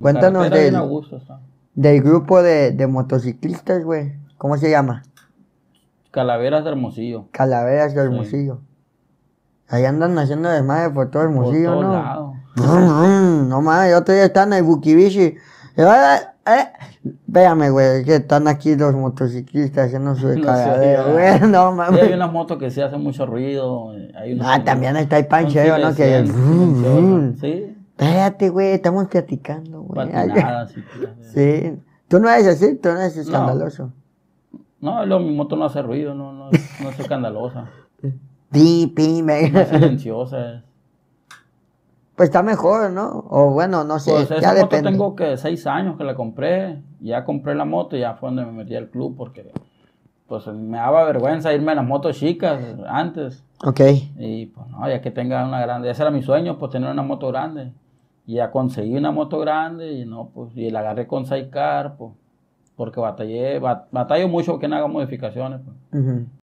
Cuéntanos del, del, grupo de, de motociclistas, güey. ¿Cómo se llama? Calaveras de Hermosillo. Calaveras de Hermosillo. Ahí andan haciendo desmadre por todo Hermosillo, por ¿no? Lado. no más, yo día están en el Bukibishi. véame, eh, eh, eh. güey, que están aquí los motociclistas haciendo su calavera, güey. No, mames. hay unas motos que sí hacen mucho ruido. Hay ah, también está el pancheo, ¿no? Sí. Espérate, güey, estamos platicando, güey. sí, Tú no eres así, tú no eres escandaloso. No, mi moto no hace ruido, no, no, no es escandalosa. ¡Pim, pi, me... es silenciosa. Es. Pues está mejor, ¿no? O bueno, no sé. Pues esa ya moto tengo que seis años que la compré. Ya compré la moto y ya fue donde me metí al club porque pues me daba vergüenza irme a las motos chicas antes. Ok. Y pues no, ya que tenga una grande, ese era mi sueño, pues tener una moto grande. Y ya conseguí una moto grande y no, pues, y la agarré con Saicar, pues, porque batallé, batallé mucho que no haga modificaciones. Pues.